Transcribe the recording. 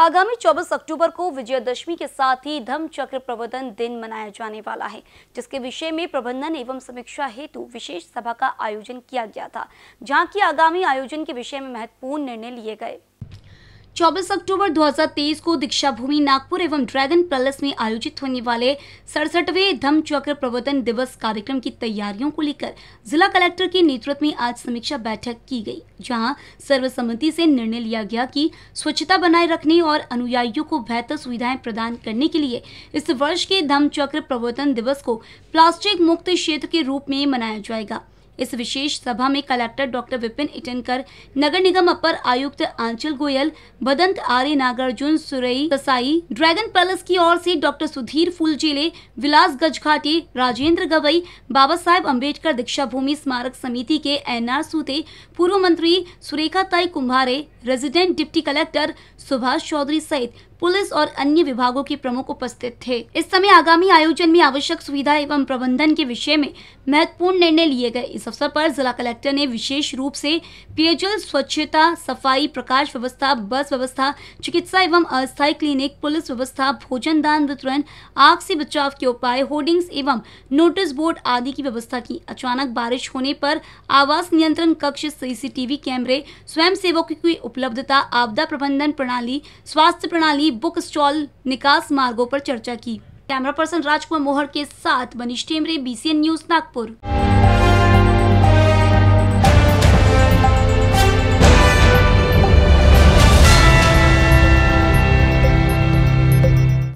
आगामी 24 अक्टूबर को विजयदशमी के साथ ही धम्म चक्र प्रबंधन दिन मनाया जाने वाला है जिसके विषय में प्रबंधन एवं समीक्षा हेतु विशेष सभा का आयोजन किया गया था जहां की आगामी आयोजन के विषय में महत्वपूर्ण निर्णय लिए गए 24 अक्टूबर 2023 को दीक्षा भूमि नागपुर एवं ड्रैगन पैलेस में आयोजित होने वाले सड़सठवें धम्म चक्र प्रवर्तन दिवस कार्यक्रम की तैयारियों को लेकर जिला कलेक्टर के नेतृत्व में आज समीक्षा बैठक की गई जहां सर्वसम्मति से निर्णय लिया गया कि स्वच्छता बनाए रखने और अनुयायियों को बेहतर सुविधाएं प्रदान करने के लिए इस वर्ष के धम्म चक्र प्रवर्तन दिवस को प्लास्टिक मुक्त क्षेत्र के रूप में मनाया जाएगा इस विशेष सभा में कलेक्टर डॉक्टर विपिन इटनकर नगर निगम अपर आयुक्त आंचल गोयल बदंत आर्य नागार्जुन सुरई कसाई ड्रैगन पैलेस की ओर से डॉक्टर सुधीर फुलचेले विलास गजघाटी राजेंद्र गवई बाबा साहेब अम्बेडकर दीक्षा भूमि स्मारक समिति के एन आर सूते पूर्व मंत्री Surekha Tai Kumbhare resident deputy collector Subhash Chaudhary सहित पुलिस और अन्य विभागों के प्रमुख उपस्थित थे इस समय आगामी आयोजन में आवश्यक सुविधा एवं प्रबंधन के विषय में महत्वपूर्ण निर्णय लिए गए इस अवसर पर जिला कलेक्टर ने विशेष रूप से पेयजल स्वच्छता सफाई प्रकाश व्यवस्था बस व्यवस्था चिकित्सा एवं अस्थायी क्लिनिक पुलिस व्यवस्था भोजन दान वितरण आग से बचाव के उपाय होर्डिंग्स एवं नोटिस बोर्ड आदि की व्यवस्था की अचानक बारिश होने पर आवास नियंत्रण कक्ष सीसीटीवी कैमरे स्वयं की उपलब्धता आपदा प्रबंधन प्रणाली प्रणाली स्वास्थ्य प्रणाली बुक स्टॉल निकास मार्गों पर चर्चा की कैमरा पर्सन राजकुमार मोहर के साथ मनीष टेमरे बीसीएन न्यूज नागपुर